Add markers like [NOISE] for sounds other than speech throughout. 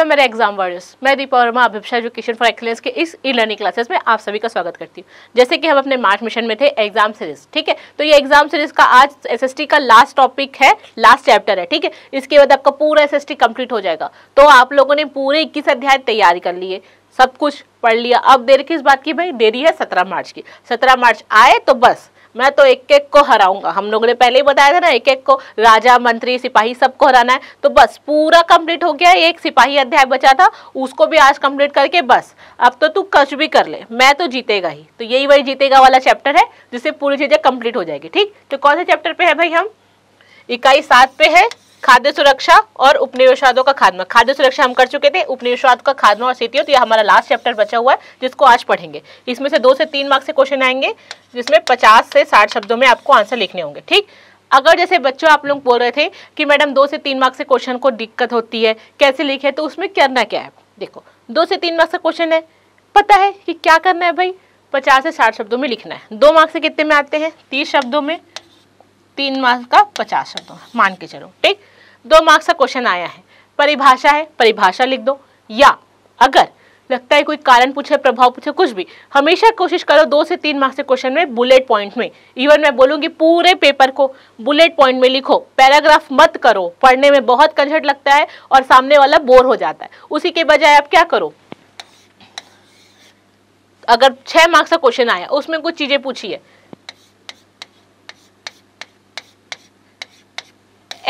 hello मेरे exam words मैं दीपा वर्मा अभिपा एजुकेशन फॉर एक्सलेंस के इस ई लर्निंग क्लासेस में आप सभी का स्वागत करती हूँ जैसे कि हम अपने मार्च मिशन में थे एग्जाम सीरीज ठीक है तो ये एग्जाम सीरीज का आज एसएसटी का लास्ट टॉपिक है लास्ट चैप्टर है ठीक है इसके बाद आपका पूरा एस कंप्लीट हो जाएगा तो आप लोगों ने पूरे इक्कीस अध्याय तैयारी कर लिए सब कुछ पढ़ लिया अब देर किस बात की भाई देरी है सत्रह मार्च की सत्रह मार्च आए तो बस मैं तो एक एक को हराऊंगा हम लोगों ने पहले ही बताया था ना एक एक को राजा मंत्री सिपाही सबको हराना है तो बस पूरा कंप्लीट हो गया एक सिपाही अध्याय बचा था उसको भी आज कंप्लीट करके बस अब तो तू कुछ भी कर ले मैं तो जीतेगा ही तो यही वही जीतेगा वाला चैप्टर है जिससे पूरी चीज़ें कंप्लीट हो जाएगी ठीक तो कौन से चैप्टर पे है भाई हम इकाई सात पे है खाद्य सुरक्षा और उपनिवेशवादों का खात्मा खाद्य सुरक्षा हम कर चुके थे उपनिवेशवाद का खात्मा और स्थितियों तो यह हमारा लास्ट चैप्टर बचा हुआ है जिसको आज पढ़ेंगे इसमें से दो से तीन मार्क्स से क्वेश्चन आएंगे जिसमें पचास से साठ शब्दों में आपको आंसर लिखने होंगे ठीक अगर जैसे बच्चों आप लोग बोल रहे थे कि मैडम दो से तीन मार्क्स से क्वेश्चन को दिक्कत होती है कैसे लिखे तो उसमें करना क्या है देखो दो से तीन मार्क्स का क्वेश्चन है पता है कि क्या करना है भाई पचास से साठ शब्दों में लिखना है दो मार्क्स से कितने में आते हैं तीस शब्दों में तीन मार्क्स का पचास शब्दों मान के चलो ठीक दो मार्क्स का क्वेश्चन आया है परिभाषा है परिभाषा लिख दो या अगर लगता है कोई कारण पूछे प्रभाव पूछे कुछ भी हमेशा कोशिश करो दो से तीन मार्क्स के क्वेश्चन में बुलेट पॉइंट में इवन मैं बोलूँगी पूरे पेपर को बुलेट पॉइंट में लिखो पैराग्राफ मत करो पढ़ने में बहुत कंझट लगता है और सामने वाला बोर हो जाता है उसी के बजाय आप क्या करो अगर छः मार्क्स का क्वेश्चन आया उसमें कुछ चीज़ें पूछी है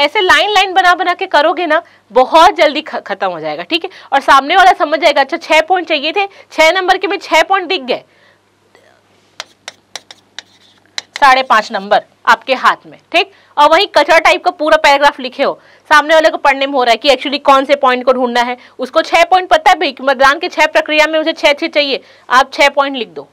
ऐसे लाइन लाइन बना बना के करोगे ना बहुत जल्दी खत्म हो जाएगा ठीक है और सामने वाला समझ जाएगा अच्छा छह पॉइंट चाहिए थे छह नंबर के में छह पॉइंट दिख गए साढ़े पांच नंबर आपके हाथ में ठीक और वही कचरा टाइप का पूरा पैराग्राफ लिखे हो सामने वाले को पढ़ने में हो रहा है कि एक्चुअली कौन से पॉइंट को ढूंढना है उसको छह पॉइंट पता है भाई मतदान के छह प्रक्रिया में मुझे छह छह चाहिए आप छह पॉइंट लिख दो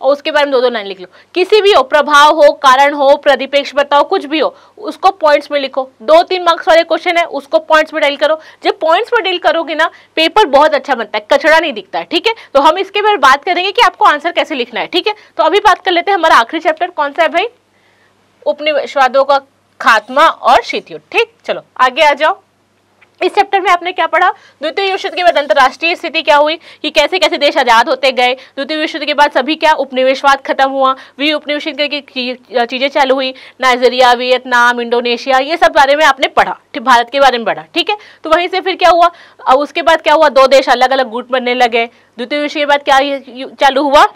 और उसके बारे में दो दो लाइन लिख लो किसी भी हो प्रभाव हो कारण हो प्रतिपेक्ष बताओ कुछ भी हो उसको पॉइंट्स में लिखो दो तीन मार्क्स वाले क्वेश्चन है उसको पॉइंट्स में डील करो जब पॉइंट्स में डील करोगे ना पेपर बहुत अच्छा बनता है कचरा नहीं दिखता है ठीक है तो हम इसके बारे में बात करेंगे कि आपको आंसर कैसे लिखना है ठीक है तो अभी बात कर लेते हैं हमारा आखिरी चैप्टर कौन सा है भाई उपनिवेशवादों का खात्मा और शीतयुद्ध ठीक चलो आगे आ जाओ इस चैप्टर में आपने क्या पढ़ा द्वितीय विश्व युद्ध के बाद अंतर्राष्ट्रीय स्थिति क्या हुई कि कैसे कैसे देश आजाद होते गए द्वितीय विश्व युद्ध के बाद सभी क्या उपनिवेशवाद खत्म हुआ वी उपनिवेश की चीजें चालू हुई नाइजीरिया वियतनाम इंडोनेशिया ये सब बारे में आपने पढ़ा ठीक भारत के बारे में पढ़ा ठीक है तो वहीं से फिर क्या हुआ और उसके बाद क्या हुआ दो देश अलग अलग गुट बनने लगे द्वितीय विश्व के बाद क्या चालू हुआ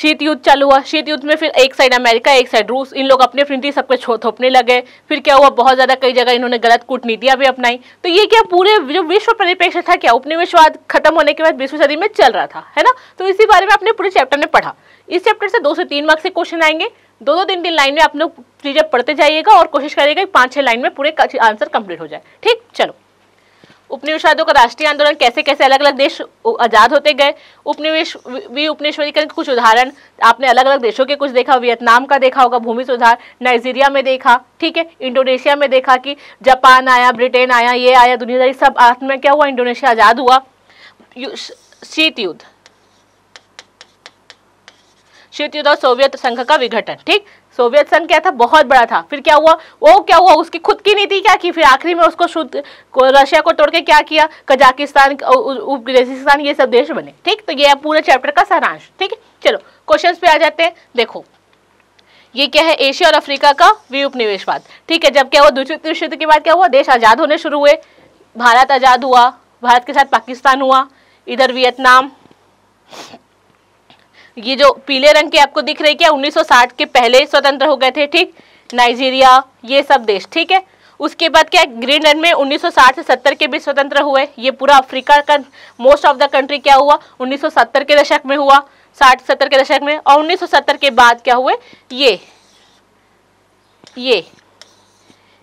शीत युद्ध चालू हुआ शीत युद्ध में फिर एक साइड अमेरिका एक साइड रूस इन लोग अपने अपनी सबके थोपने लगे फिर क्या हुआ बहुत ज़्यादा कई जगह इन्होंने गलत कूटनीतियां भी अपनाई तो ये क्या पूरे जो विश्व परिप्रेक्ष्य था क्या उपनिवेशवाद खत्म होने के बाद बीसवीं सदी में चल रहा था है ना तो इसी बारे में आपने पूरे चैप्टर में पढ़ा इस चैप्टर से दो से तीन मार्क्स के क्वेश्चन आएंगे दो दो तीन तीन लाइन में आप लोग चीज़ें पढ़ते जाइएगा और कोशिश करिएगा पाँच छह लाइन में पूरे आंसर कंप्लीट हो जाए ठीक चलो उपनिवेशवादों का राष्ट्रीय आंदोलन कैसे कैसे अलग अलग देश आज़ाद होते गए उपनिवेश भी उपनिवेशीकरण के कुछ उदाहरण आपने अलग अलग देशों के कुछ देखा वियतनाम का देखा होगा भूमि सुधार नाइजीरिया में देखा ठीक है इंडोनेशिया में देखा कि जापान आया ब्रिटेन आया ये आया दुनियादारी सब आखिर में क्या हुआ इंडोनेशिया आज़ाद हुआ शीत युद्ध शीत युद्ध और सोवियत संघ का विघटन ठीक सोवियत संघ क्या था बहुत बड़ा था फिर क्या हुआ वो क्या हुआ उसकी खुद की नीति क्या की फिर आखिरी में उसको शुद्ध रशिया को तोड़ के क्या किया कजाकिस्तान उजबेकिस्तान ये सब देश बने ठीक तो ये पूरे चैप्टर का सारांश ठीक चलो क्वेश्चन पे आ जाते हैं देखो ये क्या है एशिया और अफ्रीका का व्यूपनिवेशवाद ठीक है जब क्या हुआ दूसरे विश्व युद्ध के बाद क्या हुआ देश आज़ाद होने शुरू हुए भारत आज़ाद हुआ भारत के साथ पाकिस्तान हुआ इधर वियतनाम ये जो पीले रंग के आपको दिख रहे क्या 1960 के पहले स्वतंत्र हो गए थे ठीक नाइजीरिया ये सब देश ठीक है उसके बाद क्या ग्रीन रन में 1960 से 70 के बीच स्वतंत्र हुए ये पूरा अफ्रीका का मोस्ट ऑफ द कंट्री क्या हुआ 1970 के दशक में हुआ 60 70 के दशक में और 1970 के बाद क्या हुए ये ये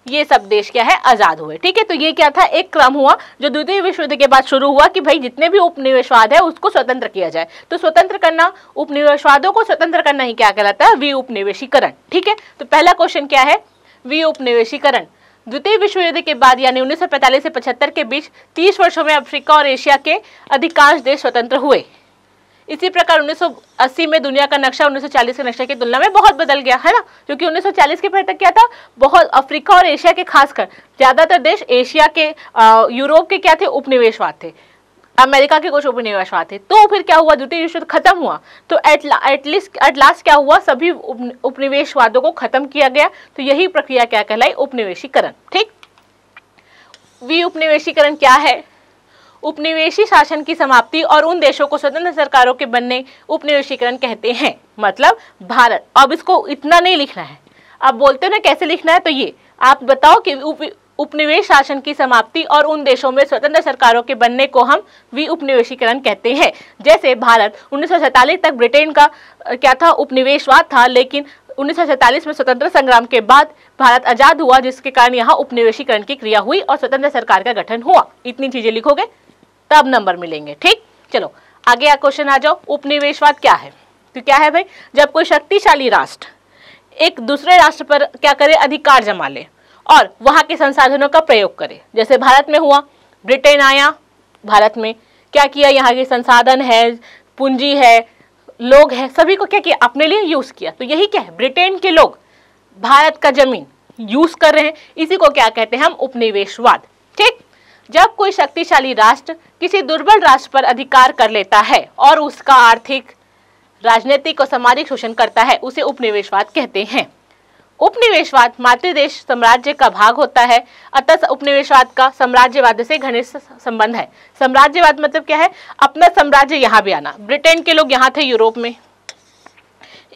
ये सब देश क्या है आजाद हुए ठीक है तो ये क्या था एक क्रम हुआ जो द्वितीय विश्व युद्ध के बाद शुरू हुआ कि भाई जितने भी उपनिवेशवाद है उसको स्वतंत्र किया जाए तो स्वतंत्र करना उपनिवेशवादों को स्वतंत्र करना ही क्या कहलाता है वी उपनिवेशीकरण ठीक है तो पहला क्वेश्चन क्या है वी उपनिवेशीकरण द्वितीय विश्व युद्ध के बाद यानी 1945 से 75 के बीच 30 वर्षों में अफ्रीका और एशिया के अधिकांश देश स्वतंत्र हुए इसी प्रकार 1980 में दुनिया का नक्शा 1940 के नक्शे की तुलना में बहुत बदल गया है ना क्योंकि 1940 के पहले तक क्या था बहुत अफ्रीका और एशिया के खासकर ज़्यादातर देश एशिया के आ, यूरोप के क्या थे उपनिवेशवाद थे अमेरिका के कुछ उपनिवेशवाद थे तो फिर क्या हुआ द्वितीय युद्ध खत्म हुआ तो एटलीस्ट एट लास्ट क्या हुआ सभी उपनिवेशवादों को खत्म किया गया तो यही प्रक्रिया क्या कहलाई उपनिवेशीकरण ठीक वी उपनिवेशीकरण क्या है उपनिवेशी शासन की समाप्ति और उन देशों को स्वतंत्र सरकारों के बनने उपनिवेशीकरण कहते हैं मतलब भारत अब इसको इतना नहीं लिखना है अब बोलते हो ना कैसे लिखना है तो ये आप बताओ कि उप, उपनिवेश शासन की समाप्ति और उन देशों में स्वतंत्र सरकारों के बनने को हम विउपनिवेशीकरण कहते हैं जैसे भारत उन्नीस तक ब्रिटेन का क्या था उपनिवेशवाद था लेकिन उन्नीस में स्वतंत्र संग्राम के बाद भारत आजाद हुआ जिसके कारण यहाँ उपनिवेशीकरण की क्रिया हुई और स्वतंत्र सरकार का गठन हुआ इतनी चीजें लिखोगे तब नंबर मिलेंगे ठीक चलो आगे का क्वेश्चन आ जाओ उपनिवेशवाद क्या है तो क्या है भाई जब कोई शक्तिशाली राष्ट्र एक दूसरे राष्ट्र पर क्या करे अधिकार जमा ले और वहाँ के संसाधनों का प्रयोग करे जैसे भारत में हुआ ब्रिटेन आया भारत में क्या किया यहाँ के संसाधन है पूंजी है लोग हैं सभी को क्या किया अपने लिए यूज़ किया तो यही क्या है ब्रिटेन के लोग भारत का जमीन यूज़ कर रहे हैं इसी को क्या कहते हैं हम उपनिवेशवाद ठीक जब कोई शक्तिशाली राष्ट्र किसी दुर्बल राष्ट्र पर अधिकार कर लेता है और उसका आर्थिक राजनीतिक और सामाजिक शोषण करता है उसे उपनिवेशवाद कहते हैं उपनिवेशवाद मातृदेश साम्राज्य का भाग होता है अतः उपनिवेशवाद का साम्राज्यवाद से घनिष्ठ संबंध है साम्राज्यवाद मतलब क्या है अपना साम्राज्य यहाँ भी आना ब्रिटेन के लोग यहाँ थे यूरोप में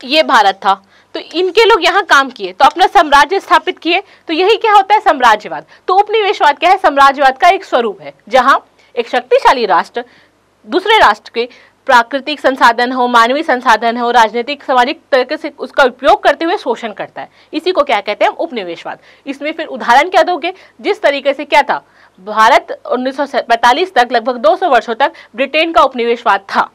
ये भारत था तो इनके लोग यहाँ काम किए तो अपना साम्राज्य स्थापित किए तो यही क्या होता है साम्राज्यवाद तो उपनिवेशवाद क्या है साम्राज्यवाद का एक स्वरूप है जहाँ एक शक्तिशाली राष्ट्र दूसरे राष्ट्र के प्राकृतिक संसाधन हो मानवीय संसाधन हो राजनीतिक सामाजिक तरीके से उसका उपयोग करते हुए शोषण करता है इसी को क्या कहते हैं उपनिवेशवाद इसमें फिर उदाहरण क्या दोगे जिस तरीके से क्या था भारत 1945 तक लगभग 200 वर्षों तक ब्रिटेन का उपनिवेशवाद था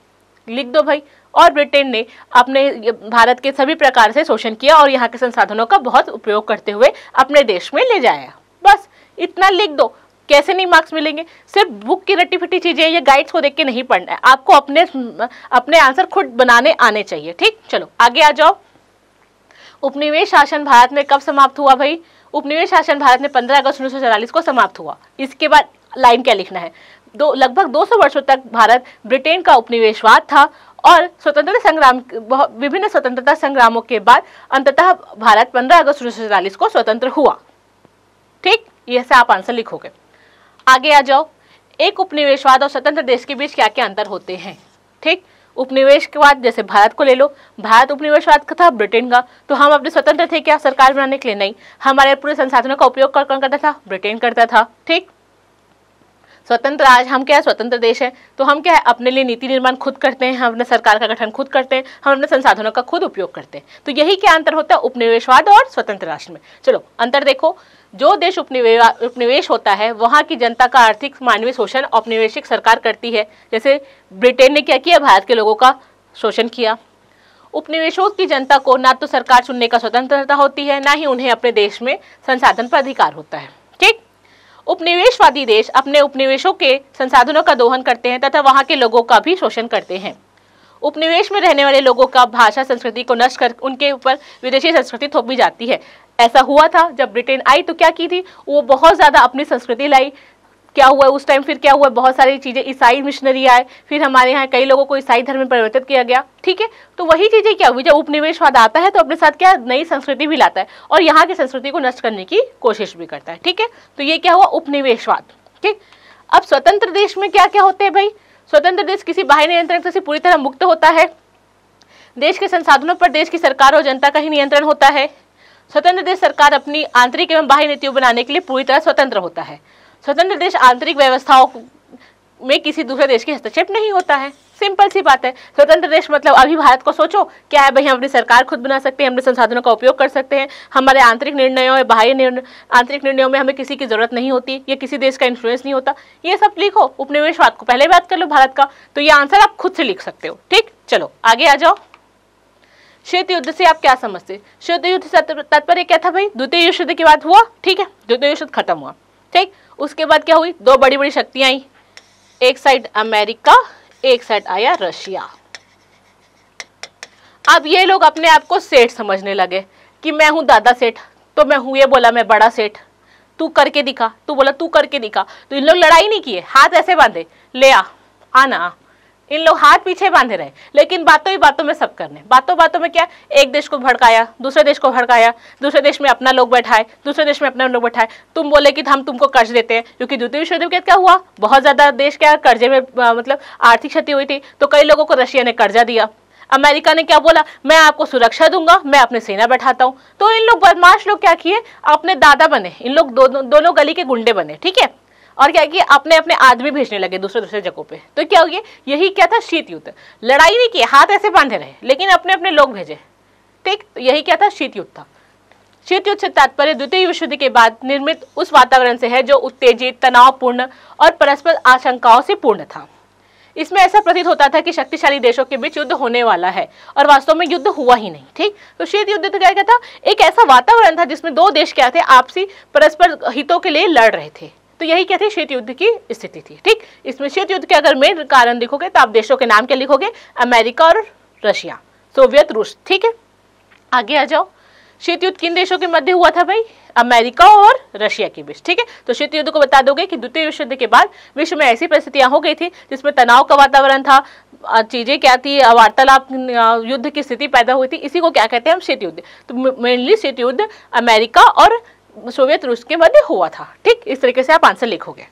लिख दो भाई और ब्रिटेन ने अपने भारत के सभी प्रकार से शोषण किया और यहाँ के संसाधनों का बहुत उपयोग करते हुए अपने देश में ले जाया बस इतना लिख दो कैसे नहीं मार्क्स मिलेंगे सिर्फ बुक की रट्टी फिट्टी चीज़ें या गाइड्स को देख के नहीं पढ़ना है आपको अपने अपने आंसर खुद बनाने आने चाहिए ठीक चलो आगे आ जाओ उपनिवेश शासन भारत में कब समाप्त हुआ भाई उपनिवेश शासन भारत में 15 अगस्त उन्नीस को समाप्त हुआ इसके बाद लाइन क्या लिखना है दो लगभग 200 वर्षों तक भारत ब्रिटेन का उपनिवेशवाद था और स्वतंत्रता संग्राम विभिन्न स्वतंत्रता संग्रामों के बाद अंततः भारत 15 अगस्त उन्नीस को स्वतंत्र हुआ ठीक यह से आप आंसर लिखोगे आगे आ जाओ एक उपनिवेशवाद और स्वतंत्र देश के बीच क्या क्या अंतर होते हैं ठीक उपनिवेश के बाद जैसे भारत को ले लो भारत उपनिवेशवाद का था ब्रिटेन का तो हम अपने स्वतंत्र थे क्या सरकार बनाने के लिए नहीं हमारे पूरे संसाधनों का उपयोग कौन करता था ब्रिटेन करता था ठीक स्वतंत्र आज हम क्या है स्वतंत्र देश है तो हम क्या है अपने लिए नीति निर्माण खुद करते हैं हम अपने सरकार का गठन खुद करते हैं हम अपने संसाधनों का खुद उपयोग करते हैं तो यही क्या अंतर होता है उपनिवेशवाद और स्वतंत्र राष्ट्र में चलो अंतर देखो जो देश उपनिवेश होता है वहाँ की जनता का आर्थिक मानवीय शोषण औपनिवेशिक सरकार करती है जैसे ब्रिटेन ने क्या किया भारत के लोगों का शोषण किया उपनिवेशों की जनता को ना तो सरकार चुनने का स्वतंत्रता होती है ना ही उन्हें अपने देश में संसाधन पर अधिकार होता है उपनिवेशवादी देश अपने उपनिवेशों के संसाधनों का दोहन करते हैं तथा वहां के लोगों का भी शोषण करते हैं उपनिवेश में रहने वाले लोगों का भाषा संस्कृति को नष्ट कर उनके ऊपर विदेशी संस्कृति थोपी जाती है ऐसा हुआ था जब ब्रिटेन आई तो क्या की थी वो बहुत ज़्यादा अपनी संस्कृति लाई क्या हुआ उस टाइम फिर क्या हुआ बहुत सारी चीज़ें ईसाई मिशनरी आए फिर हमारे यहाँ कई लोगों को ईसाई धर्म में परिवर्तित किया गया ठीक है तो वही चीज़ें क्या हुई जब उपनिवेशवाद आता है तो अपने साथ क्या नई संस्कृति भी लाता है और यहाँ की संस्कृति को नष्ट करने की कोशिश भी करता है ठीक है तो ये क्या हुआ उपनिवेशवाद ठीक अब स्वतंत्र देश में क्या क्या होते हैं भाई स्वतंत्र देश किसी बाह्य नियंत्रण से पूरी तरह मुक्त होता है देश के संसाधनों पर देश की सरकार और जनता का ही नियंत्रण होता है स्वतंत्र देश सरकार अपनी आंतरिक एवं बाह्य नीतियों बनाने के लिए पूरी तरह स्वतंत्र होता है स्वतंत्र देश आंतरिक व्यवस्थाओं में किसी दूसरे देश की हस्तक्षेप नहीं होता है सिंपल सी बात है स्वतंत्र देश मतलब अभी भारत को सोचो क्या है भाई हम अपनी सरकार खुद बना सकते हैं अपने संसाधनों का उपयोग कर सकते हैं हमारे आंतरिक निर्णयों या बाह्य निर्णय आंतरिक निर्णयों में हमें किसी की जरूरत नहीं होती या किसी देश का इन्फ्लुएंस नहीं होता ये सब लिखो उपनिवेशवाद को पहले बात कर लो भारत का तो ये आंसर आप खुद से लिख सकते हो ठीक चलो आगे आ जाओ श्वेत युद्ध से आप क्या समझते श्वेत युद्ध से तात्पर्य क्या था भाई द्वितीय युद्ध के बाद हुआ ठीक है द्वितीय युद्ध खत्म हुआ ठीक उसके बाद क्या हुई दो बड़ी बड़ी शक्तियां आई एक साइड अमेरिका एक साइड आया रशिया अब ये लोग अपने आप को सेठ समझने लगे कि मैं हूं दादा सेठ तो मैं हूं ये बोला मैं बड़ा सेठ तू करके दिखा तू बोला तू करके दिखा तो इन लोग लड़ाई नहीं किए हाथ ऐसे बांधे ले आ आना इन लोग हाथ पीछे बांधे रहे लेकिन बातों ही बातों में सब करने बातों बातों में क्या एक देश को भड़काया दूसरे देश को भड़काया दूसरे देश में अपना लोग बैठाए दूसरे देश में अपना लोग बैठाए तुम बोले कि हम तुमको कर्ज देते हैं क्योंकि द्वितीय विश्व युद्ध के क्या हुआ बहुत ज़्यादा देश क्या कर्जे में मतलब आर्थिक क्षति हुई थी तो कई लोगों को रशिया ने कर्जा दिया अमेरिका ने क्या बोला मैं आपको सुरक्षा दूंगा मैं अपने सेना बैठाता हूँ तो इन लोग बदमाश लोग क्या किए अपने दादा बने इन लोग दोनों दोनों गली के गुंडे बने ठीक है और क्या किया अपने अपने आदमी भेजने लगे दूसरे दूसरे जगहों पे तो क्या हो गया यही क्या था शीत युद्ध लड़ाई नहीं की हाथ ऐसे बांधे रहे लेकिन अपने अपने लोग भेजे ठीक तो यही क्या था शीत युद्ध था शीत युद्ध से तात्पर्य द्वितीय विश्व युद्ध के बाद निर्मित उस वातावरण से है जो उत्तेजित तनावपूर्ण और परस्पर आशंकाओं से पूर्ण था इसमें ऐसा प्रतीत होता था कि शक्तिशाली देशों के बीच युद्ध होने वाला है और वास्तव में युद्ध हुआ ही नहीं ठीक तो शीत युद्ध तो क्या था एक ऐसा वातावरण था जिसमें दो देश क्या थे आपसी परस्पर हितों के लिए लड़ रहे थे तो यही क्या थी शीत युद्ध की स्थिति थी ठीक इसमें शीत युद्ध के अगर मेन कारण लिखोगे तो आप देशों के नाम क्या लिखोगे अमेरिका और रशिया सोवियत रूस ठीक है आगे आ जाओ शीत युद्ध किन देशों के मध्य हुआ था भाई अमेरिका और रशिया के बीच ठीक है तो शीत युद्ध को बता दोगे कि द्वितीय विश्व युद्ध के बाद विश्व में ऐसी परिस्थितियां हो गई थी जिसमें तनाव का वातावरण था चीजें क्या थी वार्तालाप युद्ध की स्थिति पैदा हुई थी इसी को क्या कहते हैं हम शीत युद्ध तो मेनली शीत युद्ध अमेरिका और सोवियत रूस के मध्य हुआ था ठीक इस तरीके से आप आंसर लिखोगे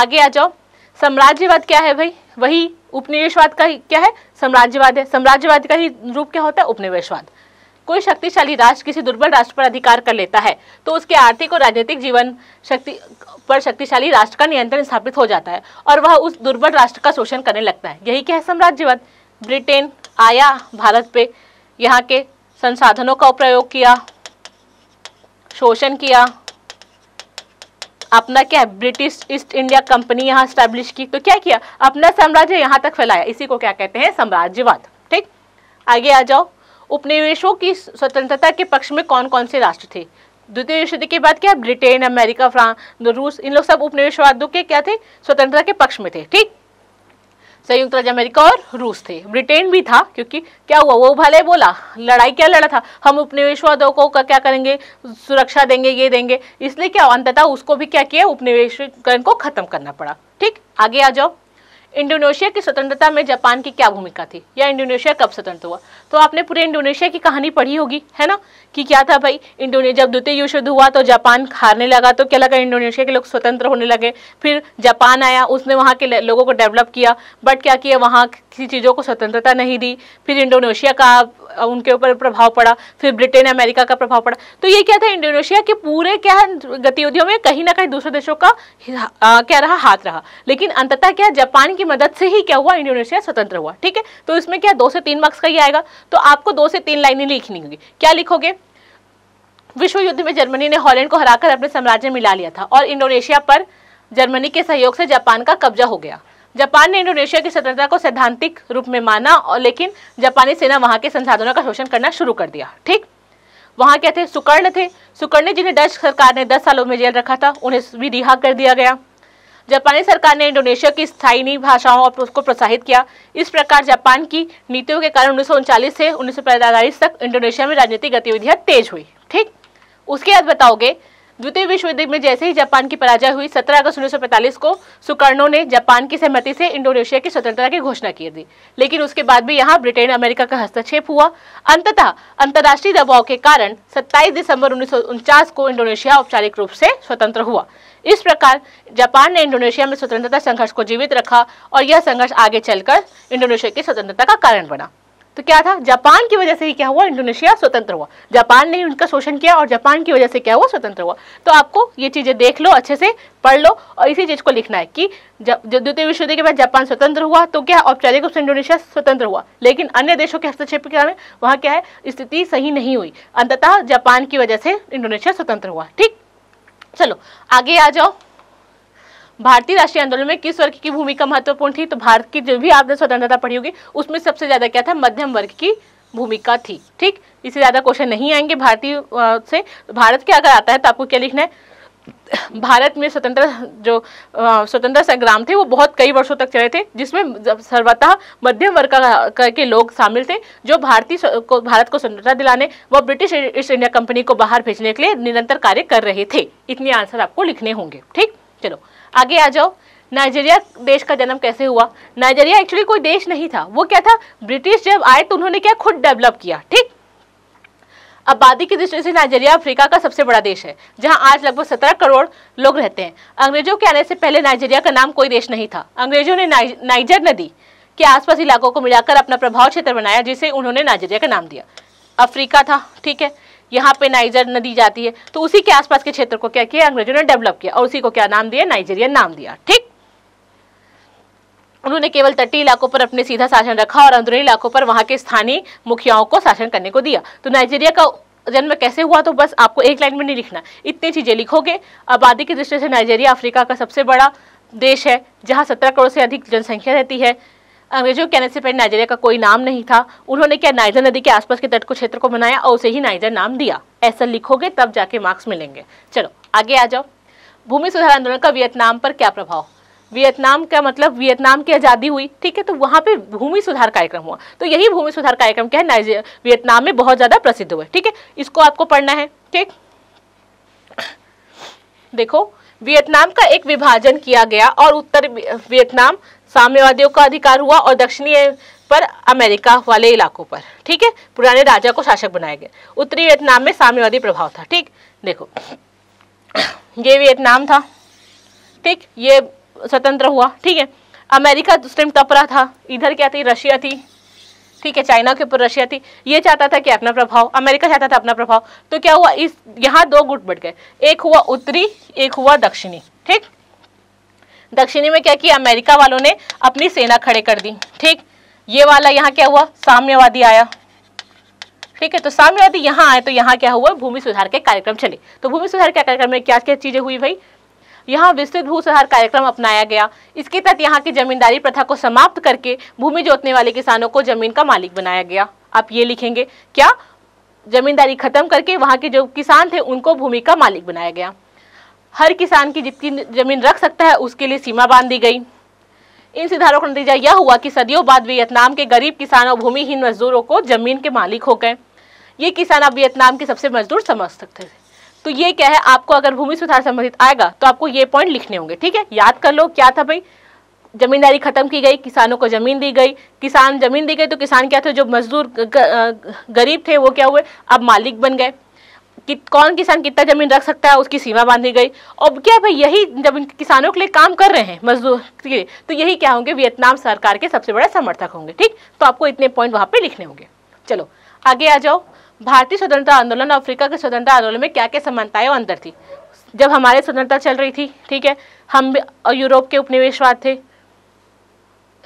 आगे आ जाओ साम्राज्यवाद क्या है भाई वही उपनिवेशवाद का ही क्या है साम्राज्यवाद है साम्राज्यवाद का ही रूप क्या होता है उपनिवेशवाद कोई शक्तिशाली राष्ट्र किसी दुर्बल राष्ट्र पर अधिकार कर लेता है तो उसके आर्थिक और राजनीतिक जीवन शक्ति पर शक्तिशाली राष्ट्र का नियंत्रण स्थापित हो जाता है और वह उस दुर्बल राष्ट्र का शोषण करने लगता है यही क्या है साम्राज्यवाद ब्रिटेन आया भारत पे यहाँ के संसाधनों का प्रयोग किया शोषण किया अपना क्या ब्रिटिश ईस्ट इंडिया कंपनी यहाँ स्टैब्लिश की तो क्या किया अपना साम्राज्य यहाँ तक फैलाया इसी को क्या कहते हैं साम्राज्यवाद ठीक आगे आ जाओ उपनिवेशों की स्वतंत्रता के पक्ष में कौन कौन से राष्ट्र थे द्वितीय विश्व युद्ध के बाद क्या ब्रिटेन अमेरिका फ्रांस रूस इन लोग सब उपनिवेशवादों के क्या थे स्वतंत्रता के पक्ष में थे ठीक संयुक्त राज्य अमेरिका और रूस थे ब्रिटेन भी था क्योंकि क्या हुआ वो भले बोला लड़ाई क्या लड़ा था हम उपनिवेशवादों को क्या करेंगे सुरक्षा देंगे ये देंगे इसलिए क्या अंततः उसको भी क्या किया उपनिवेशीकरण को खत्म करना पड़ा ठीक आगे आ जाओ इंडोनेशिया की स्वतंत्रता में जापान की क्या भूमिका थी या इंडोनेशिया कब स्वतंत्र हुआ तो आपने पूरे इंडोनेशिया की कहानी पढ़ी होगी है ना कि क्या था भाई इंडोनेशिया जब द्वितीय विश्व युद्ध हुआ तो जापान हारने लगा तो क्या लगा इंडोनेशिया के लोग स्वतंत्र होने लगे फिर जापान आया उसने वहाँ के लोगों को डेवलप किया बट क्या किया वहाँ किसी चीज़ों को स्वतंत्रता नहीं दी फिर इंडोनेशिया का उनके ऊपर प्रभाव पड़ा फिर ब्रिटेन अमेरिका का प्रभाव पड़ा तो ये क्या था इंडोनेशिया के पूरे क्या गतिविधियों में कहीं ना कहीं दूसरे देशों का क्या रहा हाथ रहा लेकिन अंततः क्या जापान की की मदद से ही क्या हुआ इंडोनेशिया स्वतंत्र हुआ ठीक है तो इसमें क्या दो से तीन मार्क्स का ही आएगा तो आपको दो से तीन लाइनें लिखनी होगी क्या लिखोगे विश्व युद्ध में जर्मनी ने हॉलैंड को हराकर अपने साम्राज्य मिला लिया था और इंडोनेशिया पर जर्मनी के सहयोग से जापान का कब्जा हो गया जापान ने इंडोनेशिया की स्वतंत्रता को सैद्धांतिक रूप में माना और लेकिन जापानी सेना वहां के संसाधनों का शोषण करना शुरू कर दिया ठीक वहां क्या थे सुकर्ण थे सुकर्ण जिन्हें डच सरकार ने दस सालों में जेल रखा था उन्हें भी रिहा कर दिया गया जापानी सरकार ने इंडोनेशिया की स्थायी भाषाओं और उसको प्रोत्साहित किया इस प्रकार जापान की नीतियों के कारण उन्नीस से उन्नीस तक इंडोनेशिया में राजनीतिक गतिविधियां तेज हुई ठीक उसके बाद बताओगे द्वितीय विश्व युद्ध में जैसे ही जापान की पराजय हुई 17 अगस्त उन्नीस को सुकर्णो ने जापान की सहमति से इंडोनेशिया की स्वतंत्रता की घोषणा की दी लेकिन उसके बाद भी यहाँ ब्रिटेन अमेरिका का हस्तक्षेप हुआ अंततः अंतर्राष्ट्रीय दबाव के कारण 27 दिसंबर उन्नीस को इंडोनेशिया औपचारिक रूप से स्वतंत्र हुआ इस प्रकार जापान ने इंडोनेशिया में स्वतंत्रता संघर्ष को जीवित रखा और यह संघर्ष आगे चलकर इंडोनेशिया की स्वतंत्रता का कारण बना तो क्या था जापान की वजह से ही क्या हुआ इंडोनेशिया स्वतंत्र हुआ जापान ने उनका शोषण किया और जापान की वजह से क्या हुआ स्वतंत्र हुआ तो आपको ये चीज़ें देख लो अच्छे से पढ़ लो और इसी चीज़ को लिखना है कि जब द्वितीय विश्व युद्ध के बाद जापान स्वतंत्र हुआ तो क्या औपचारिक रूप से इंडोनेशिया स्वतंत्र हुआ लेकिन अन्य देशों के हस्तक्षेप के कारण वहां क्या है स्थिति सही नहीं हुई अंततः जापान की वजह से इंडोनेशिया स्वतंत्र हुआ ठीक चलो आगे आ जाओ भारतीय राष्ट्रीय आंदोलन में किस वर्ग की भूमिका महत्वपूर्ण थी तो भारत की जो भी आपने स्वतंत्रता पढ़ी होगी उसमें सबसे ज्यादा क्या था मध्यम वर्ग की भूमिका थी ठीक इससे ज्यादा क्वेश्चन नहीं आएंगे भारतीय से भारत के अगर आता है तो आपको क्या लिखना है भारत में स्वतंत्र जो स्वतंत्र संग्राम थे वो बहुत कई वर्षों तक चले थे जिसमें सर्वतः मध्यम वर्ग के लोग शामिल थे जो भारतीय को भारत को स्वतंत्रता दिलाने व ब्रिटिश ईस्ट इंडिया कंपनी को बाहर भेजने के लिए निरंतर कार्य कर रहे थे इतने आंसर आपको लिखने होंगे ठीक चलो आगे आ जाओ नाइजीरिया देश का जन्म कैसे हुआ नाइजीरिया एक्चुअली कोई देश नहीं था वो क्या था ब्रिटिश जब आए तो उन्होंने क्या खुद डेवलप किया ठीक आबादी की दृष्टि से नाइजीरिया अफ्रीका का सबसे बड़ा देश है जहां आज लगभग सत्रह करोड़ लोग रहते हैं अंग्रेजों के आने से पहले नाइजीरिया का नाम कोई देश नहीं था अंग्रेजों ने नाइजर नदी के आसपास इलाकों को मिलाकर अपना प्रभाव क्षेत्र बनाया जिसे उन्होंने नाइजीरिया का नाम दिया अफ्रीका था ठीक है यहाँ पे नाइजर नदी जाती है तो उसी के आसपास के क्षेत्र को क्या किया अंग्रेजों ने डेवलप किया और उसी को क्या नाम दिया नाइजेरिया नाम दिया ठीक उन्होंने केवल तटीय इलाकों पर अपने सीधा शासन रखा और अंदरूनी इलाकों पर वहां के स्थानीय मुखियाओं को शासन करने को दिया तो नाइजीरिया का जन्म कैसे हुआ तो बस आपको एक लाइन में नहीं लिखना इतनी चीजें लिखोगे आबादी की दृष्टि से नाइजीरिया अफ्रीका का सबसे बड़ा देश है जहाँ सत्रह करोड़ से अधिक जनसंख्या रहती है अंग्रेजों के कहने से पहले नाइजेरिया का कोई नाम नहीं था उन्होंने क्या नाइजर नदी के आसपास के तट को क्षेत्र को बनाया और उसे ही नाइजर नाम दिया ऐसा लिखोगे तब जाके मार्क्स मिलेंगे चलो आगे आ जाओ भूमि सुधार आंदोलन का वियतनाम पर क्या प्रभाव वियतनाम का मतलब वियतनाम की आज़ादी हुई ठीक है तो वहाँ पे भूमि सुधार कार्यक्रम हुआ तो यही भूमि सुधार कार्यक्रम क्या है नाइजे वियतनाम में बहुत ज़्यादा प्रसिद्ध हुए ठीक है इसको आपको पढ़ना है ठीक देखो वियतनाम का एक विभाजन किया गया और उत्तर वियतनाम साम्यवादियों का अधिकार हुआ और दक्षिणी पर अमेरिका वाले इलाकों पर ठीक है पुराने राजा को शासक बनाया गया उत्तरी वियतनाम में साम्यवादी प्रभाव था ठीक देखो ये वियतनाम था ठीक ये स्वतंत्र हुआ ठीक है अमेरिका उस टाइम तपरा था इधर क्या थी रशिया थी ठीक है चाइना के ऊपर रशिया थी ये चाहता था कि अपना प्रभाव अमेरिका चाहता था अपना प्रभाव तो क्या हुआ इस यहाँ दो गुट बढ़ गए एक हुआ उत्तरी एक हुआ दक्षिणी ठीक दक्षिणी में क्या किया अमेरिका वालों ने अपनी सेना खड़े कर दी ठीक ये वाला यहाँ क्या हुआ साम्यवादी आया ठीक है तो साम्यवादी यहाँ आए तो यहाँ क्या हुआ भूमि सुधार के कार्यक्रम चले तो भूमि सुधार के कार्यक्रम में क्या क्या चीजें हुई भाई यहाँ विस्तृत भू सुधार कार्यक्रम अपनाया गया इसके तहत यहाँ की जमींदारी प्रथा को समाप्त करके भूमि जोतने वाले किसानों को जमीन का मालिक बनाया गया आप ये लिखेंगे क्या जमींदारी खत्म करके वहाँ के जो किसान थे उनको भूमि का मालिक बनाया गया हर किसान की जितनी जमीन रख सकता है उसके लिए सीमा बांध दी गई इन सुधारों का नतीजा यह हुआ कि सदियों बाद वियतनाम के गरीब किसान और भूमिहीन मजदूरों को जमीन के मालिक हो गए ये किसान अब वियतनाम के सबसे मजदूर समझ सकते थे तो ये क्या है आपको अगर भूमि सुधार संबंधित आएगा तो आपको ये पॉइंट लिखने होंगे ठीक है याद कर लो क्या था भाई जमींदारी खत्म की गई किसानों को जमीन दी गई किसान जमीन दी गई तो किसान क्या थे जो मजदूर गरीब थे वो क्या हुए अब मालिक बन गए कि कौन किसान कितना जमीन रख सकता है उसकी सीमा बांधी गई और क्या भाई यही जब किसानों के लिए काम कर रहे हैं मजदूर के तो यही क्या होंगे वियतनाम सरकार के सबसे बड़े समर्थक होंगे ठीक तो आपको इतने पॉइंट वहाँ पे लिखने होंगे चलो आगे आ जाओ भारतीय स्वतंत्रता आंदोलन और अफ्रीका के स्वतंत्रता आंदोलन में क्या क्या समानताएं और अंतर थी जब हमारे स्वतंत्रता चल रही थी ठीक है हम यूरोप के उपनिवेशवाद थे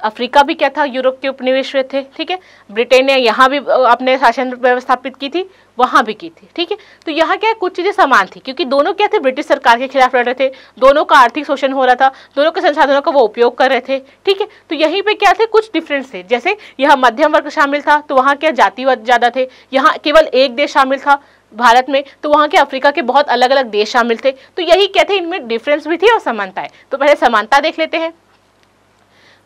अफ्रीका भी क्या था यूरोप के उपनिवेश हुए थे ठीक है ब्रिटेन ने यहाँ भी अपने शासन व्यवस्थापित की थी वहाँ भी की थी ठीक है तो यहाँ क्या कुछ चीज़ें समान थी क्योंकि दोनों क्या थे ब्रिटिश सरकार के खिलाफ लड़ रहे थे दोनों का आर्थिक शोषण हो रहा था दोनों के संसाधनों का वो उपयोग कर रहे थे ठीक है तो यहीं पर क्या थे कुछ डिफरेंस थे जैसे यहाँ मध्यम वर्ग शामिल था तो वहाँ क्या जातिवाद ज़्यादा थे यहाँ केवल एक देश शामिल था भारत में तो वहाँ के अफ्रीका के बहुत अलग अलग देश शामिल थे तो यही क्या थे इनमें डिफरेंस भी थी और समानता है तो पहले समानता देख लेते हैं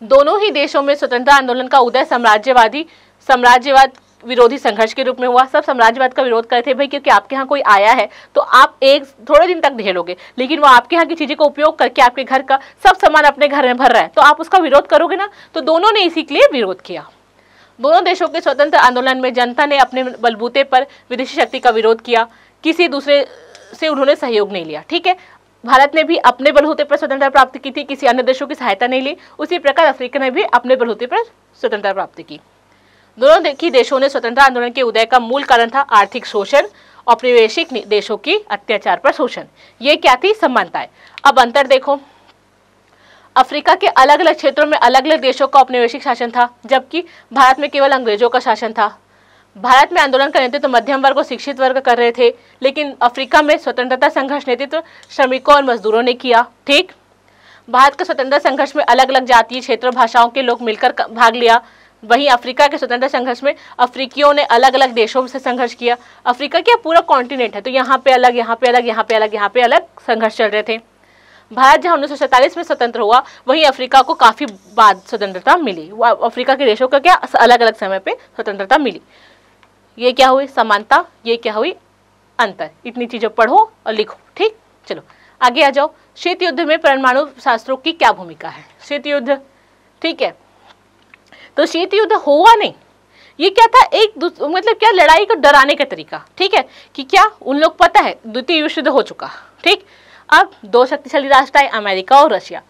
दोनों ही देशों में स्वतंत्रता आंदोलन का उदय साम्राज्यवादी साम्राज्यवाद विरोधी संघर्ष के रूप में हुआ सब साम्राज्यवाद का विरोध रहे थे भाई क्योंकि आपके यहाँ कोई आया है तो आप एक थोड़े दिन तक ढेलोगे लेकिन वो आपके यहाँ की चीज़ें का उपयोग करके आपके घर का सब सामान अपने घर में भर रहा है तो आप उसका विरोध करोगे ना तो दोनों ने इसी के लिए विरोध किया दोनों देशों के स्वतंत्र आंदोलन में जनता ने अपने बलबूते पर विदेशी शक्ति का विरोध किया किसी दूसरे से उन्होंने सहयोग नहीं लिया ठीक है भारत ने भी अपने बलहूते पर स्वतंत्रता प्राप्त की थी किसी अन्य देशों की सहायता नहीं ली उसी प्रकार अफ्रीका ने भी अपने बलहूते पर स्वतंत्रता प्राप्त की दोनों की देशों ने स्वतंत्रता आंदोलन के उदय का मूल कारण था आर्थिक शोषण औपनिवेशिक देशों की अत्याचार पर शोषण ये क्या थी समानताएं अब अंतर देखो अफ्रीका के अलग अलग क्षेत्रों में अलग अलग देशों का औपनिवेशिक शासन था जबकि भारत में केवल अंग्रेजों का शासन था भारत में आंदोलन का नेतृत्व तो मध्यम वर्ग और शिक्षित वर्ग कर रहे थे लेकिन अफ्रीका में स्वतंत्रता संघर्ष नेतृत्व तो श्रमिकों और मजदूरों ने किया ठीक भारत के स्वतंत्रता संघर्ष में अलग अलग जातीय क्षेत्र भाषाओं के लोग मिलकर भाग लिया वहीं अफ्रीका के स्वतंत्रता संघर्ष में अफ्रीकियों ने अलग अलग देशों से संघर्ष किया अफ्रीका क्या पूरा कॉन्टिनेंट है तो यहाँ पे अलग यहाँ पे अलग यहाँ पे अलग यहाँ पे अलग संघर्ष चल रहे थे भारत जहाँ उन्नीस में स्वतंत्र हुआ वहीं अफ्रीका को काफ़ी बाद स्वतंत्रता मिली अफ्रीका के देशों का क्या अलग अलग समय पर स्वतंत्रता मिली ये क्या हुई समानता ये क्या हुई अंतर इतनी चीजें पढ़ो और लिखो ठीक चलो आगे आ जाओ शीत युद्ध में परमाणु शास्त्रों की क्या भूमिका है शीत युद्ध ठीक है तो शीत युद्ध हुआ नहीं ये क्या था एक मतलब क्या लड़ाई को डराने का तरीका ठीक है कि क्या उन लोग पता है द्वितीय विश्व युद्ध हो चुका ठीक अब दो शक्तिशाली राष्ट्र आए अमेरिका और रशिया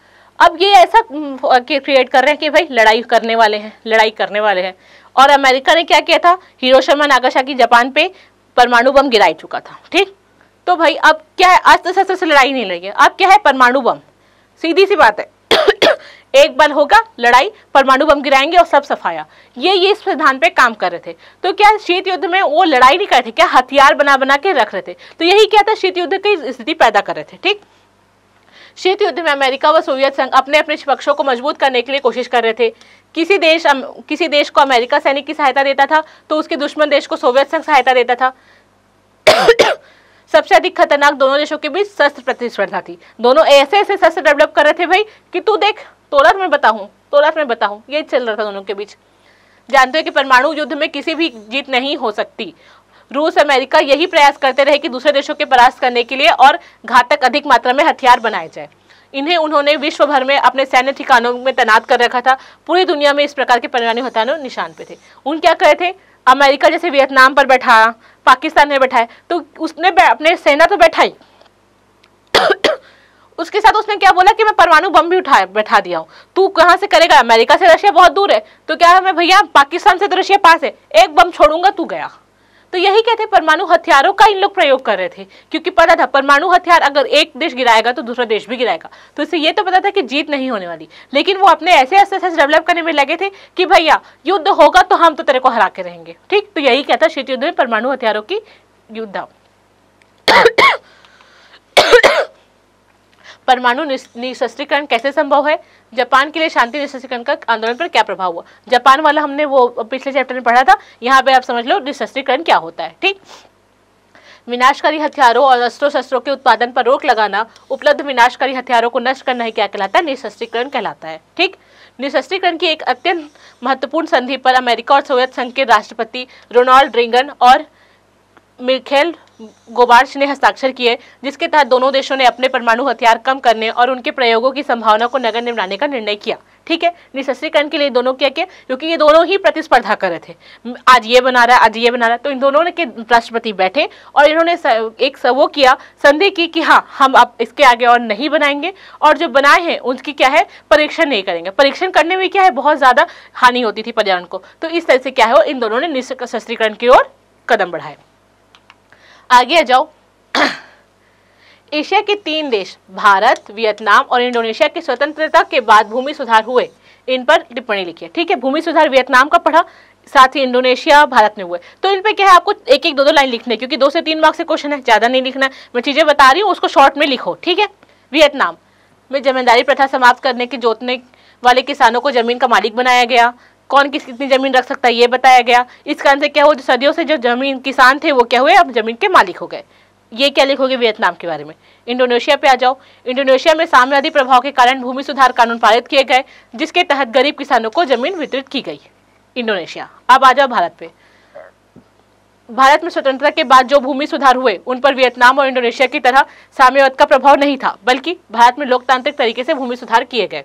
अब ये ऐसा क्रिएट कर रहे हैं कि भाई लड़ाई करने वाले हैं लड़ाई करने वाले हैं और अमेरिका ने क्या किया था हिरोशमा नागासाकी जापान पे परमाणु बम गिराई चुका था ठीक तो भाई अब क्या है अस्त्र शस्त्र से लड़ाई नहीं लड़ी है अब क्या है परमाणु बम सीधी सी बात है [COUGHS] एक बल होगा लड़ाई परमाणु बम गिराएंगे और सब सफाया ये ये इस सिद्धांत पे काम कर रहे थे तो क्या शीत युद्ध में वो लड़ाई नहीं कर रहे थे क्या हथियार बना बना के रख रहे थे तो यही क्या था शीत युद्ध की स्थिति पैदा कर रहे थे ठीक शीत युद्ध में अमेरिका व सोवियत संघ अपने अपने पक्षों को मजबूत करने के लिए कोशिश कर रहे थे किसी देश किसी देश को अमेरिका सैनिक की सहायता देता था तो उसके दुश्मन देश को सोवियत संघ सहायता देता था [COUGHS] सबसे अधिक खतरनाक दोनों देशों के बीच शस्त्र प्रतिस्पर्धा थी दोनों ऐसे ऐसे शस्त्र डेवलप कर रहे थे भाई कि तू देख तोलत में बताऊँ तोलत में बताऊँ यही चल रहा था दोनों के बीच जानते हो कि परमाणु युद्ध में किसी भी जीत नहीं हो सकती रूस अमेरिका यही प्रयास करते रहे कि दूसरे देशों के परास्त करने के लिए और घातक अधिक मात्रा में हथियार बनाए जाए इन्हें उन्होंने विश्व भर में अपने सैन्य ठिकानों में तैनात कर रखा था पूरी दुनिया में इस प्रकार के परिणामी हत्यानों निशान पे थे उन क्या कहे थे अमेरिका जैसे वियतनाम पर बैठा पाकिस्तान ने बैठाए तो उसने अपने सेना तो बैठाई [COUGHS] उसके साथ उसने क्या बोला कि मैं परमाणु बम भी उठा बैठा दिया हूँ तू कहाँ से करेगा अमेरिका से रशिया बहुत दूर है तो क्या मैं भैया पाकिस्तान से तो रशिया पास है एक बम छोड़ूंगा तू गया तो यही कहते परमाणु हथियारों का इन लोग प्रयोग कर रहे थे क्योंकि पता था परमाणु हथियार अगर एक देश गिराएगा तो दूसरा देश भी गिराएगा तो इससे ये तो पता था कि जीत नहीं होने वाली लेकिन वो अपने ऐसे एसेस डेवलप करने में लगे थे कि भैया युद्ध होगा तो हम तो तेरे को हरा के रहेंगे ठीक तो यही कहता शीत युद्ध में परमाणु हथियारों की युद्ध परमाणु निशस्त्रीकरण कैसे संभव है जापान के लिए शांति निशस्त्रीकरण का आंदोलन पर क्या प्रभाव हुआ जापान वाला हमने वो पिछले चैप्टर में पढ़ा था यहाँ पे आप समझ लो निशस्त्रीकरण क्या होता है ठीक विनाशकारी हथियारों और अस्त्रों शस्त्रों के उत्पादन पर रोक लगाना उपलब्ध विनाशकारी हथियारों को नष्ट करना ही क्या कहलाता है निशस्त्रीकरण कहलाता है ठीक निशस्त्रीकरण की एक अत्यंत महत्वपूर्ण संधि पर अमेरिका और सोवियत संघ के राष्ट्रपति रोनाल्ड रिंगन और मिखेल गोबार्च ने हस्ताक्षर किए जिसके तहत दोनों देशों ने अपने परमाणु हथियार कम करने और उनके प्रयोगों की संभावना को नगर निमड़ाने का निर्णय किया ठीक है निशस्त्रीकरण के लिए दोनों क्या किया क्योंकि ये दोनों ही प्रतिस्पर्धा कर रहे थे आज ये बना रहा है आज ये बना रहा है तो इन दोनों के राष्ट्रपति बैठे और इन्होंने एक वो किया संधि की कि हाँ हम अब इसके आगे और नहीं बनाएंगे और जो बनाए हैं उनकी क्या है परीक्षण नहीं करेंगे परीक्षण करने में क्या है बहुत ज़्यादा हानि होती थी पर्यावरण को तो इस तरह से क्या है इन दोनों ने निशस्त्रीकरण की ओर कदम बढ़ाए आगे आ जाओ एशिया के तीन देश भारत वियतनाम और इंडोनेशिया की स्वतंत्रता के बाद भूमि सुधार हुए इन पर टिप्पणी लिखी है ठीक है भूमि सुधार वियतनाम का पढ़ा साथ ही इंडोनेशिया भारत में हुए तो इन पे क्या है आपको एक एक दो दो लाइन लिखने क्योंकि दो से तीन मार्क्स से क्वेश्चन है ज्यादा नहीं लिखना है मैं चीजें बता रही हूँ उसको शॉर्ट में लिखो ठीक है वियतनाम में जमींदारी प्रथा समाप्त करने के जोतने वाले किसानों को जमीन का मालिक बनाया गया कौन किस कितनी जमीन रख सकता है ये बताया गया इस कारण से क्या हुआ जो सदियों से जो जमीन किसान थे वो क्या हुए अब जमीन के मालिक हो गए ये क्या लिखोगे वियतनाम के बारे में इंडोनेशिया पे आ जाओ इंडोनेशिया में साम्यवादी प्रभाव के कारण भूमि सुधार कानून पारित किए गए जिसके तहत गरीब किसानों को जमीन वितरित की गई इंडोनेशिया अब आ जाओ भारत पे भारत में स्वतंत्रता के बाद जो भूमि सुधार हुए उन पर वियतनाम और इंडोनेशिया की तरह साम्यवाद का प्रभाव नहीं था बल्कि भारत में लोकतांत्रिक तरीके से भूमि सुधार किए गए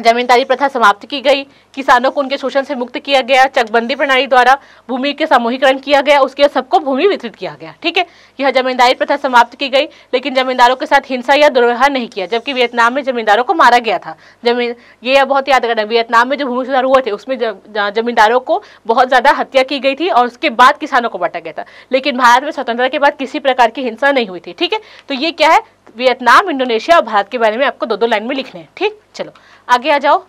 जमींदारी प्रथा समाप्त की गई किसानों को उनके शोषण से मुक्त किया गया चकबंदी प्रणाली द्वारा भूमि के सामूहिकरण किया गया उसके सबको भूमि वितरित किया गया ठीक है यह हाँ, जमींदारी प्रथा समाप्त की गई लेकिन जमींदारों के साथ हिंसा या दुर्व्यवहार नहीं किया जबकि वियतनाम में जमींदारों को मारा गया था जमीन ये बहुत याद करना वियतनाम में जो भूमि सुधार हुए थे उसमें जमींदारों को बहुत ज़्यादा हत्या की गई थी और उसके बाद किसानों को बांटा गया था लेकिन भारत में स्वतंत्रता के बाद किसी प्रकार की हिंसा नहीं हुई थी ठीक है तो ये क्या है वियतनाम इंडोनेशिया और भारत के बारे में आपको दो दो लाइन में लिखने हैं ठीक चलो आगे आ जाओ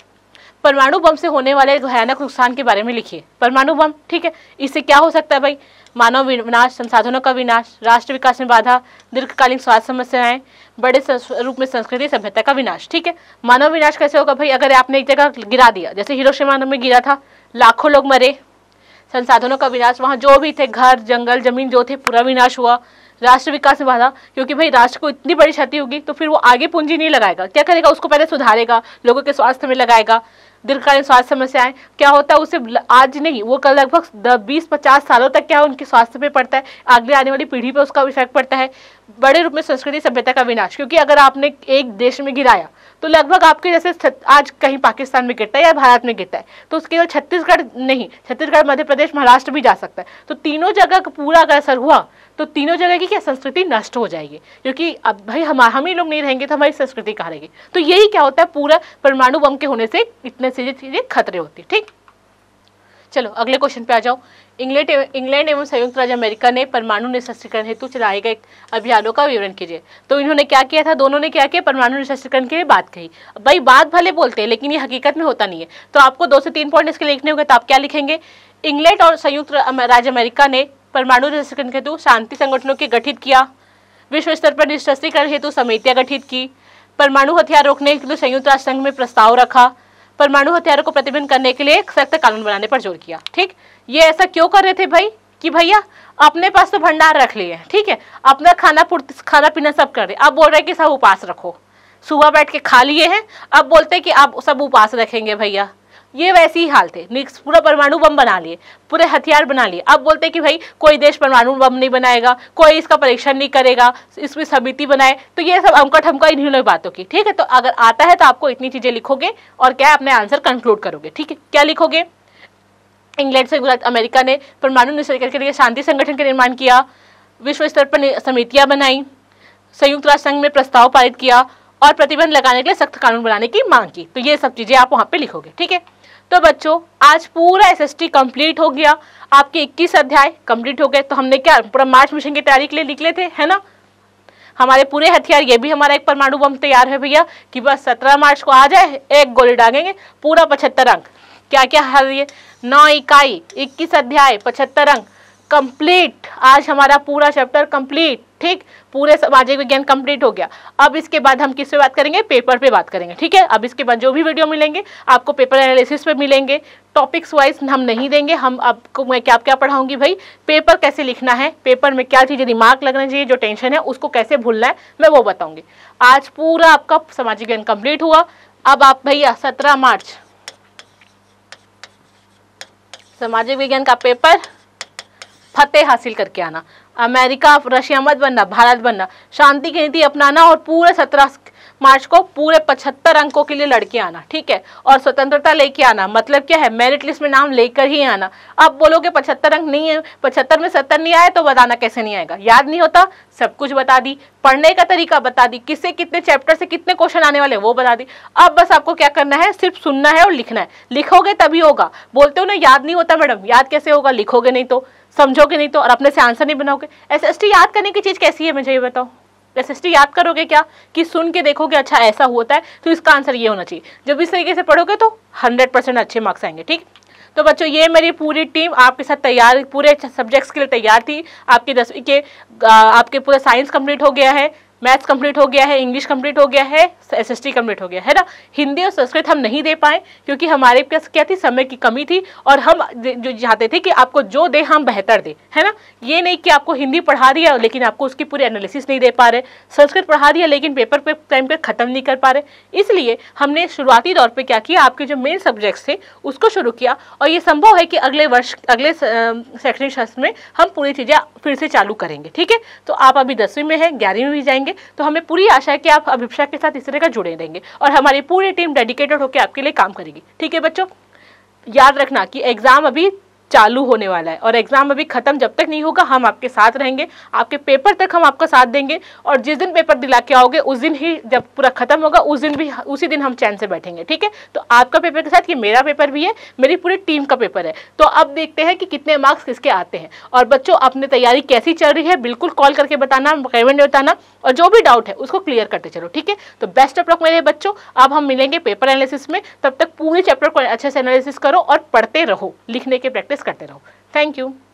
परमाणु बम से होने वाले भयानक नुकसान के बारे में लिखिए परमाणु बम ठीक है इससे क्या हो सकता है भाई मानव विनाश संसाधनों का विनाश राष्ट्र विकास में बाधा दीर्घकालीन स्वास्थ्य समस्याएं बड़े रूप में संस्कृति सभ्यता का विनाश ठीक है मानव विनाश कैसे होगा भाई अगर आपने एक जगह गिरा दिया जैसे हिरोशिमा में गिरा था लाखों लोग मरे संसाधनों का विनाश वहाँ जो भी थे घर जंगल जमीन जो थे पूरा विनाश हुआ राष्ट्र विकास में बाधा क्योंकि भाई राष्ट्र को इतनी बड़ी क्षति होगी तो फिर वो आगे पूंजी नहीं लगाएगा क्या करेगा उसको पहले सुधारेगा लोगों के स्वास्थ्य में लगाएगा दीर्घकालीन स्वास्थ्य समस्याएं क्या होता है उसे आज नहीं वो कल लगभग बीस पचास सालों तक क्या उनके स्वास्थ्य पे पड़ता है आगे आने वाली पीढ़ी पर उसका इफेक्ट पड़ता है बड़े रूप में संस्कृति सभ्यता का विनाश क्योंकि अगर आपने एक देश में गिराया तो लगभग आपके जैसे आज कहीं पाकिस्तान में गिरता है या भारत में गिरता है तो उसके बाद छत्तीसगढ़ नहीं छत्तीसगढ़ मध्य प्रदेश महाराष्ट्र भी जा सकता है तो तीनों जगह पूरा अगर असर हुआ तो तीनों जगह की क्या संस्कृति नष्ट हो जाएगी क्योंकि अब भाई हम हम ही लोग नहीं रहेंगे तो हमारी संस्कृति कहाँ रहेगी तो यही क्या होता है पूरा परमाणु बम के होने से इतने से चीज़ें खतरे होती है ठीक चलो अगले क्वेश्चन पे आ जाओ इंग्लैंड इंग्लैंड एवं संयुक्त राज्य अमेरिका ने परमाणु निशस्त्रीकरण हेतु चलाए गए अभियानों का विवरण कीजिए तो इन्होंने क्या किया था दोनों ने क्या किया परमाणु निशस्त्रीकरण के लिए बात कही भाई बात भले बोलते हैं लेकिन ये हकीकत में होता नहीं है तो आपको दो से तीन पॉइंट इसके लिखने होंगे तो आप क्या लिखेंगे इंग्लैंड और संयुक्त राज्य अमेरिका ने परमाणु निशस्त्रीकरण हेतु शांति संगठनों के गठित किया विश्व स्तर पर निशस्त्रीकरण हेतु समितियाँ गठित की परमाणु हथियार रोकने के लिए संयुक्त राष्ट्र संघ में प्रस्ताव रखा परमाणु हथियारों को प्रतिबंध करने के लिए एक सख्त कानून बनाने पर जोर किया ठीक ये ऐसा क्यों कर रहे थे भाई कि भैया अपने पास तो भंडार रख लिए ठीक है अपना खाना खाना पीना सब कर रहे अब बोल रहे कि सब उपास रखो सुबह बैठ के खा लिए हैं अब बोलते हैं कि आप सब उपास रखेंगे भैया ये वैसी ही हाल थे पूरा परमाणु बम बना लिए पूरे हथियार बना लिए अब बोलते हैं कि भाई कोई देश परमाणु बम नहीं बनाएगा कोई इसका परीक्षण नहीं करेगा इसमें समिति बनाए तो ये सब अमका ठमका इन्हीं बातों की ठीक है तो अगर आता है तो आपको इतनी चीज़ें लिखोगे और क्या अपने आंसर कंक्लूड करोगे ठीक है क्या लिखोगे इंग्लैंड से अमेरिका ने परमाणु निषेध के लिए शांति संगठन का निर्माण किया विश्व स्तर पर समितियां बनाई संयुक्त राष्ट्र संघ में प्रस्ताव पारित किया और प्रतिबंध लगाने के लिए सख्त कानून बनाने की मांग की तो ये सब चीज़ें आप वहाँ पे लिखोगे ठीक है तो बच्चों आज पूरा एसएसटी कंप्लीट हो गया आपके 21 अध्याय कंप्लीट हो गए तो हमने क्या पूरा मार्च मिशन की तैयारी के लिए निकले थे है ना हमारे पूरे हथियार ये भी हमारा एक परमाणु बम तैयार है भैया कि बस सत्रह मार्च को आ जाए एक गोली डागेंगे पूरा पचहत्तर अंक क्या क्या हर ये नौ इकाई इक्कीस अध्याय पचहत्तर अंक कंप्लीट आज हमारा पूरा चैप्टर कंप्लीट ठीक पूरे सामाजिक विज्ञान कंप्लीट हो गया अब इसके बाद हम किस पे बात करेंगे पेपर पे बात करेंगे ठीक है अब इसके बाद जो भी वीडियो मिलेंगे आपको पेपर एनालिसिस पे मिलेंगे टॉपिक्स वाइज हम नहीं देंगे हम आपको मैं क्या क्या पढ़ाऊंगी भाई पेपर कैसे लिखना है पेपर में क्या चीज़ें दिमाग लगना चाहिए जो टेंशन है उसको कैसे भूलना है मैं वो बताऊँगी आज पूरा आपका सामाजिक विज्ञान कम्प्लीट हुआ अब आप भैया सत्रह मार्च सामाजिक विज्ञान का पेपर फतेह हासिल करके आना अमेरिका रशिया मत बनना भारत बनना शांति की नीति अपनाना और पूरे सत्रह मार्च को पूरे पचहत्तर अंकों के लिए लड़के आना ठीक है और स्वतंत्रता लेके आना मतलब क्या है मेरिट लिस्ट में नाम लेकर ही आना अब बोलोगे पचहत्तर अंक नहीं है पचहत्तर में सत्तर नहीं आया तो बताना कैसे नहीं आएगा याद नहीं होता सब कुछ बता दी पढ़ने का तरीका बता दी किससे कितने चैप्टर से कितने क्वेश्चन आने वाले वो बता दी अब बस आपको क्या करना है सिर्फ सुनना है और लिखना है लिखोगे तभी होगा बोलते हो ना याद नहीं होता मैडम याद कैसे होगा लिखोगे नहीं तो समझोगे नहीं तो और अपने से आंसर नहीं बनाओगे एस याद करने की चीज़ कैसी है मुझे ये बताओ एस याद करोगे क्या कि सुन के देखोगे अच्छा ऐसा होता है तो इसका आंसर ये होना चाहिए जब इस तरीके से पढ़ोगे तो हंड्रेड परसेंट अच्छे मार्क्स आएंगे ठीक तो बच्चों ये मेरी पूरी टीम आपके साथ तैयार पूरे सब्जेक्ट्स के लिए तैयार थी आपके दसवीं के आपके पूरा साइंस कंप्लीट हो गया है मैथ्स कंप्लीट हो गया है इंग्लिश कंप्लीट हो गया है एसएसटी कंप्लीट हो गया है ना हिंदी और संस्कृत हम नहीं दे पाए क्योंकि हमारे पास क्या थी समय की कमी थी और हम जो चाहते थे कि आपको जो दे हम बेहतर दे है ना ये नहीं कि आपको हिंदी पढ़ा दिया लेकिन आपको उसकी पूरी एनालिसिस नहीं दे पा रहे संस्कृत पढ़ा दिया लेकिन पेपर पे टाइम पर ख़त्म नहीं कर पा रहे इसलिए हमने शुरुआती तौर पर क्या किया आपके जो मेन सब्जेक्ट्स थे उसको शुरू किया और ये संभव है कि अगले वर्ष अगले शैक्षणिक शास्त्र में हम पूरी चीज़ें फिर से चालू करेंगे ठीक है तो आप अभी दसवीं में हैं ग्यारहवीं भी जाएंगे पाएंगे तो हमें पूरी आशा है कि आप अभिप्सा के साथ इस तरह का जुड़े रहेंगे और हमारी पूरी टीम डेडिकेटेड होकर आपके लिए काम करेगी ठीक है बच्चों याद रखना कि एग्ज़ाम अभी चालू होने वाला है और एग्ज़ाम अभी ख़त्म जब तक नहीं होगा हम आपके साथ रहेंगे आपके पेपर तक हम आपका साथ देंगे और जिस दिन पेपर दिला के आओगे उस दिन ही जब पूरा ख़त्म होगा उस दिन भी उसी दिन हम चैन से बैठेंगे ठीक है तो आपका पेपर के साथ ये मेरा पेपर भी है मेरी पूरी टीम का पेपर है तो अब देखते हैं कि कितने मार्क्स किसके आते हैं और बच्चों अपनी तैयारी कैसी चल रही है बिल्कुल कॉल करके बताना कमेंट बताना और जो भी डाउट है उसको क्लियर करते चलो ठीक है तो बेस्ट ऑफ लक मेरे बच्चों अब हम मिलेंगे पेपर एनालिसिस में तब तक पूरे चैप्टर को अच्छे से एनालिसिस करो और पढ़ते रहो लिखने की प्रैक्टिस प्रैक्टिस करते रहो थैंक यू